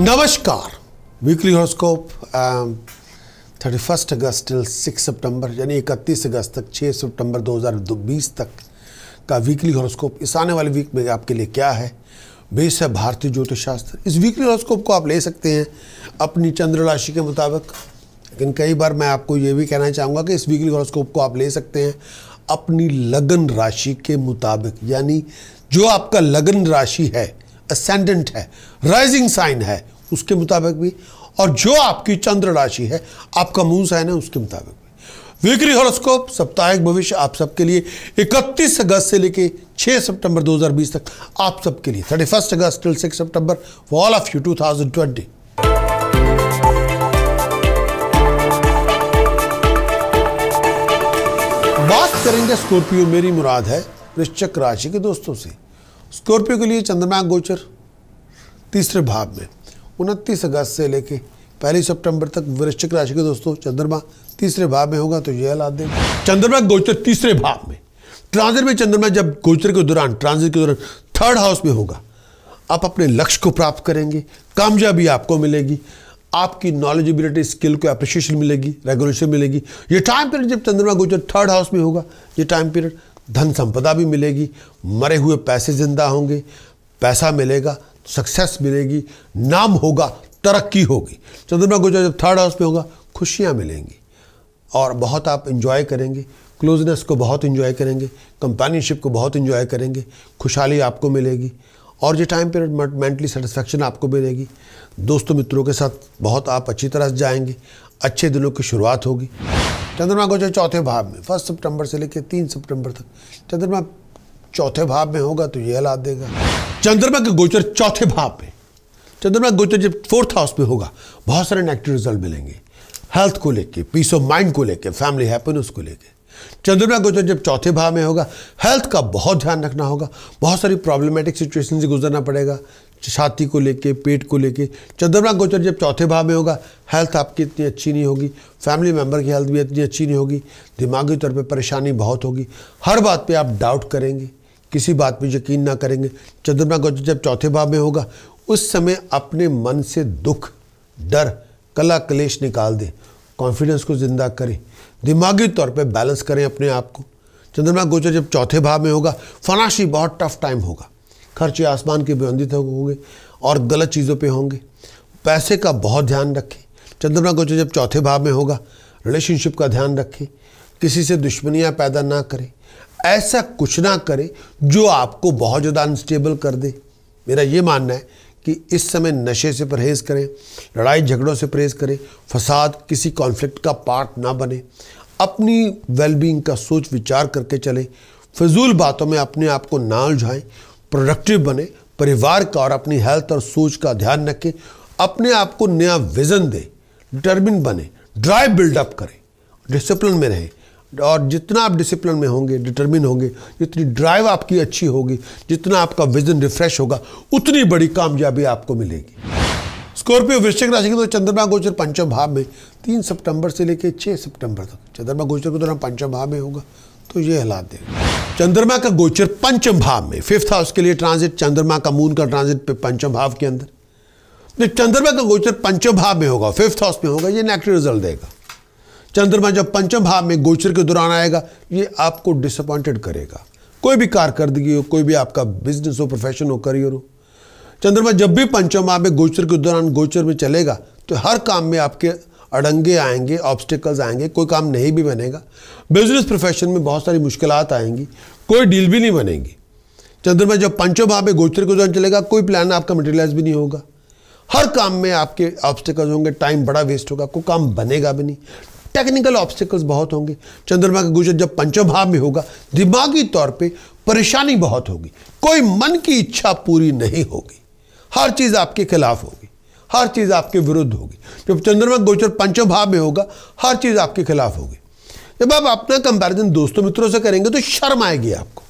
नमस्कार weekly horoscope thirty first August till six September यानी इकतीस अगस्त तक छः सितंबर 2020 तक का वीकली हॉरोस्कोप इस आने वाले वीक में आपके लिए क्या है बेस है भारतीय ज्योतिष शास्त्र इस वीकली हॉरोस्कोप को आप ले सकते हैं अपनी चंद्र राशि के मुताबिक लेकिन कई बार मैं आपको ये भी कहना चाहूँगा कि इस वीकली हॉरोस्कोप को आप ले सकते हैं अपनी लगन राशि के मुताबिक यानी जो आपका लगन राशि है असेंडेंट है राइजिंग साइन है उसके मुताबिक भी और जो आपकी चंद्र राशि है आपका मून साइन है उसके मुताबिक भी वीकली हॉरोस्कोप साप्ताहिक भविष्य आप सबके लिए 31 अगस्त से लेके 6 सितंबर 2020 तक आप सबके लिए 31 August till 6 September for all of you 2020 बात करेंगे स्कॉर्पियो मेरी मुराद है वृश्चक राशि के दोस्तों से स्कॉर्पियो के लिए चंद्रमा गोचर तीसरे भाव में उनतीस अगस्त से लेके पहली सितंबर तक वृश्चिक राशि के दोस्तों चंद्रमा तीसरे भाव में होगा तो यह हालात देंगे चंद्रमा गोचर तीसरे भाव में ट्रांजिट में चंद्रमा जब गोचर के दौरान ट्रांजिट के दौरान थर्ड हाउस में होगा आप अपने लक्ष्य को प्राप्त करेंगे कामयाबी आपको मिलेगी आपकी नॉलेजिबिलिटी स्किल को अप्रिशिएशन मिलेगी रेगुलेशन मिलेगी ये टाइम पीरियड जब चंद्रमा गोचर थर्ड हाउस में होगा ये टाइम पीरियड धन संपदा भी मिलेगी मरे हुए पैसे जिंदा होंगे पैसा मिलेगा सक्सेस मिलेगी नाम होगा तरक्की होगी चंद्रमा गोचर जब थर्ड हाउस में होगा खुशियाँ मिलेंगी और बहुत आप इन्जॉय करेंगे क्लोजनेस को बहुत इन्जॉय करेंगे कंपेनियनशिप को बहुत इन्जॉय करेंगे खुशहाली आपको मिलेगी और ये टाइम पीरियड मेंटली सेटिस्फेक्शन आपको मिलेगी दोस्तों मित्रों के साथ बहुत आप अच्छी तरह से जाएंगे अच्छे दिनों की शुरुआत होगी चंद्रमा को जो चौथे भाव में फर्स्ट सितंबर से लेकर तीन सितंबर तक चंद्रमा चौथे भाव में होगा तो ये हालात देगा चंद्रमा के गोचर चौथे भाव में चंद्रमा गोचर जब फोर्थ हाउस में होगा बहुत सारे नेगेटिव रिजल्ट मिलेंगे हेल्थ को लेके पीस ऑफ माइंड को लेके फैमिली हैप्पीनेस को लेके चंद्रमा गोचर जब चौथे भाव में होगा हेल्थ का बहुत ध्यान रखना होगा बहुत सारी प्रॉब्लमेटिक सिचुएशन से गुजरना पड़ेगा छाती को लेके पेट को लेके चंद्रमा गोचर जब चौथे भाव में होगा हेल्थ आपकी इतनी अच्छी नहीं होगी फैमिली मेंबर की हेल्थ भी इतनी अच्छी नहीं होगी दिमागी तौर पर परेशानी बहुत होगी हर बात पे आप डाउट करेंगे किसी बात पे यकीन ना करेंगे चंद्रमा गोचर जब चौथे भाव में होगा उस समय अपने मन से दुख डर कला क्लेश निकाल दें कॉन्फिडेंस को ज़िंदा करें दिमागी तौर पर बैलेंस करें अपने आप को चंद्रमा गोचर जब चौथे भाव में होगा फनाशी बहुत टफ टाइम होगा खर्चे आसमान की बुलंदी तक होंगे और गलत चीज़ों पे होंगे पैसे का बहुत ध्यान रखें चंद्रमा गोचर जब चौथे भाव में होगा रिलेशनशिप का ध्यान रखें किसी से दुश्मनियाँ पैदा ना करें ऐसा कुछ ना करें जो आपको बहुत ज़्यादा अनस्टेबल कर दे मेरा ये मानना है कि इस समय नशे से परहेज करें लड़ाई झगड़ों से परहेज करें फसाद किसी कॉन्फ्लिक्ट का पार्ट ना बने अपनी वेलबींग का सोच विचार करके चलें फजूल बातों में अपने आप को ना उलझाएं प्रोडक्टिव बने परिवार का और अपनी हेल्थ और सोच का ध्यान रखें अपने आप को नया विजन दें डिटर्मिन बने ड्राइव बिल्डअप करें डिसिप्लिन में रहें और जितना आप डिसिप्लिन में होंगे डिटर्मिन होंगे जितनी ड्राइव आपकी अच्छी होगी जितना आपका विजन रिफ्रेश होगा उतनी बड़ी कामयाबी आपको मिलेगी स्कॉर्पियो वृश्चिक राशि के तो चंद्रमा गोचर पंचम भाव में तीन सितंबर से लेकर छः सितंबर तक चंद्रमा गोचर के दौरान तो पंचम भाव में होगा तो ये हालात देगा चंद्रमा का गोचर पंचम भाव में फिफ्थ हाउस के लिए ट्रांजिट चंद्रमा का मून का ट्रांजिट पे पंचम भाव के अंदर तो चंद्रमा का गोचर पंचम भाव में होगा फिफ्थ हाउस में होगा ये नेगेटिव रिजल्ट देगा चंद्रमा जब पंचम भाव में गोचर के दौरान आएगा ये आपको डिसअपॉइंटेड करेगा कोई भी कारकर्दगी हो कोई भी आपका बिजनेस हो प्रोफेशन हो करियर हो चंद्रमा जब भी पंचम भाव में गोचर के दौरान गोचर में चलेगा तो हर काम में आपके अड़ंगे आएंगे ऑब्स्टिकल्स आएंगे कोई काम नहीं भी बनेगा बिजनेस प्रोफेशन में बहुत सारी मुश्किल आएंगी कोई डील भी नहीं बनेगी चंद्रमा जब पंचो भाव में गोचर के दौरान चलेगा कोई प्लान आपका मटेरियलाइज भी नहीं होगा हर काम में आपके ऑब्स्टिकल्स होंगे टाइम बड़ा वेस्ट होगा कोई काम बनेगा भी नहीं टेक्निकल ऑब्स्टिकल्स बहुत होंगे चंद्रमा का गुजर जब पंचम भाव में होगा दिमागी तौर पे परेशानी बहुत होगी कोई मन की इच्छा पूरी नहीं होगी हर चीज़ आपके खिलाफ होगी हर चीज़ आपके विरुद्ध होगी जब चंद्रमा गोचर पंचम भाव में होगा हर चीज़ आपके खिलाफ होगी जब आप अपना कंपैरिजन दोस्तों मित्रों से करेंगे तो शर्म आएगी आपको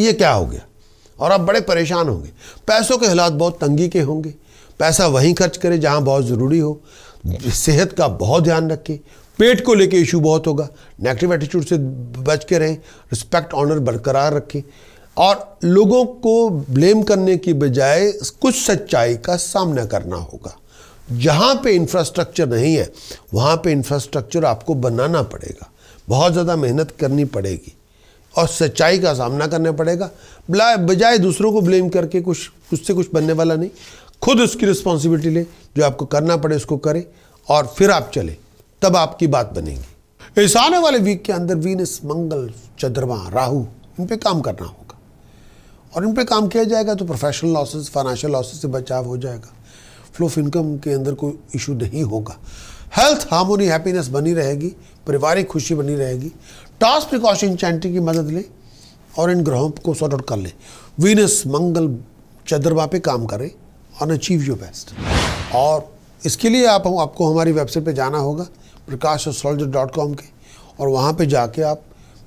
ये क्या हो गया और आप बड़े परेशान होंगे पैसों के हालात बहुत तंगी के होंगे पैसा वहीं खर्च करें जहाँ बहुत ज़रूरी हो सेहत का बहुत ध्यान रखें पेट को लेके इशू बहुत होगा नेगेटिव एटीट्यूड से बच के रहें रिस्पेक्ट ऑनर बरकरार रखें और लोगों को ब्लेम करने की बजाय कुछ सच्चाई का सामना करना होगा जहाँ पे इंफ्रास्ट्रक्चर नहीं है वहाँ पे इंफ्रास्ट्रक्चर आपको बनाना पड़ेगा बहुत ज़्यादा मेहनत करनी पड़ेगी और सच्चाई का सामना करना पड़ेगा बजाय दूसरों को ब्लेम करके कुछ उससे कुछ बनने वाला नहीं खुद उसकी रिस्पॉन्सिबिलिटी ले जो आपको करना पड़े उसको करें और फिर आप चले तब आपकी बात बनेगी इस आने वाले वीक के अंदर वीनस मंगल चंद्रमा राहु इन पे काम करना होगा और इन पे काम किया जाएगा तो प्रोफेशनल लॉसेस फाइनेंशियल लॉसेस से बचाव हो जाएगा फ्लो ऑफ इनकम के अंदर कोई इशू नहीं होगा हेल्थ हार्मोनी हैप्पीनेस बनी रहेगी पारिवारिक खुशी बनी रहेगी टॉस प्रिकॉशन चैंटिंग की मदद लें और इन ग्रहों को सॉर्ट आउट कर लें वीनस मंगल चंद्रमा पे काम करें और अचीव योर बेस्ट और इसके लिए आप हम आपको हमारी वेबसाइट पे जाना होगा प्रकाश डॉट कॉम के और वहाँ पे जाके आप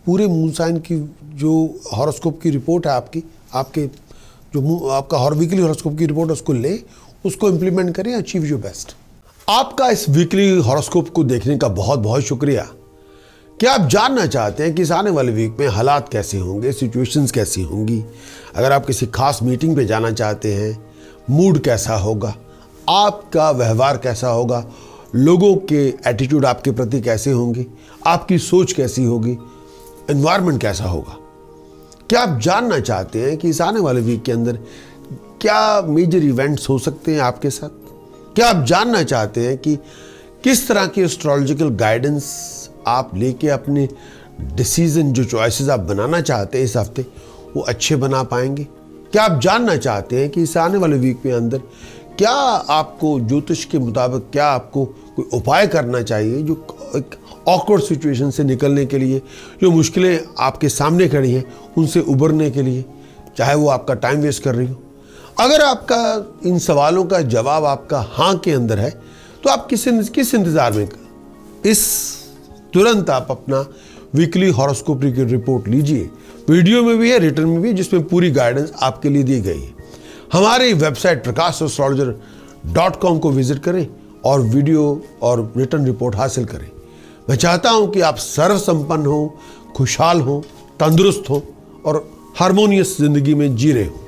पूरे मून साइन की जो हॉरोस्कोप की रिपोर्ट है आपकी आपके जो आपका हॉर वीकली हॉरोस्कोप की रिपोर्ट उसको लें उसको इंप्लीमेंट करें अचीव यू बेस्ट आपका इस वीकली हॉरोस्कोप को देखने का बहुत बहुत शुक्रिया क्या आप जानना चाहते हैं कि इस आने वाले वीक में हालात कैसे होंगे सिचुएशंस कैसी होंगी अगर आप किसी खास मीटिंग पे जाना चाहते हैं मूड कैसा होगा आपका व्यवहार कैसा होगा लोगों के एटीट्यूड आपके प्रति कैसे होंगे आपकी सोच कैसी होगी इन्वायरमेंट कैसा होगा क्या आप जानना चाहते हैं कि इस आने वाले वीक के अंदर क्या मेजर इवेंट्स हो सकते हैं आपके साथ क्या आप जानना चाहते हैं कि किस तरह की एस्ट्रोलॉजिकल गाइडेंस आप लेके अपने डिसीजन जो चॉइसेस आप बनाना चाहते हैं इस हफ्ते वो अच्छे बना पाएंगे क्या आप जानना चाहते हैं कि इस आने वाले वीक के अंदर क्या आपको ज्योतिष के मुताबिक क्या आपको कोई उपाय करना चाहिए जो एक ऑकवर्ड सिचुएशन से निकलने के लिए जो मुश्किलें आपके सामने खड़ी हैं उनसे उबरने के लिए चाहे वो आपका टाइम वेस्ट कर रही हो अगर आपका इन सवालों का जवाब आपका हाँ के अंदर है तो आप किस किस इंतज़ार में कर इस तुरंत आप अपना वीकली हॉरोस्कोपी की रिपोर्ट लीजिए वीडियो में भी है रिटर्न में भी है जिसमें पूरी गाइडेंस आपके लिए दी गई है हमारी website Prakash astrologer dot com को विजिट करें और वीडियो और रिटर्न रिपोर्ट हासिल करें मैं चाहता हूं कि आप सर्वसंपन्न हों खुशहाल हों तंदुरुस्त हों और हारमोनियस जिंदगी में जी रहे हों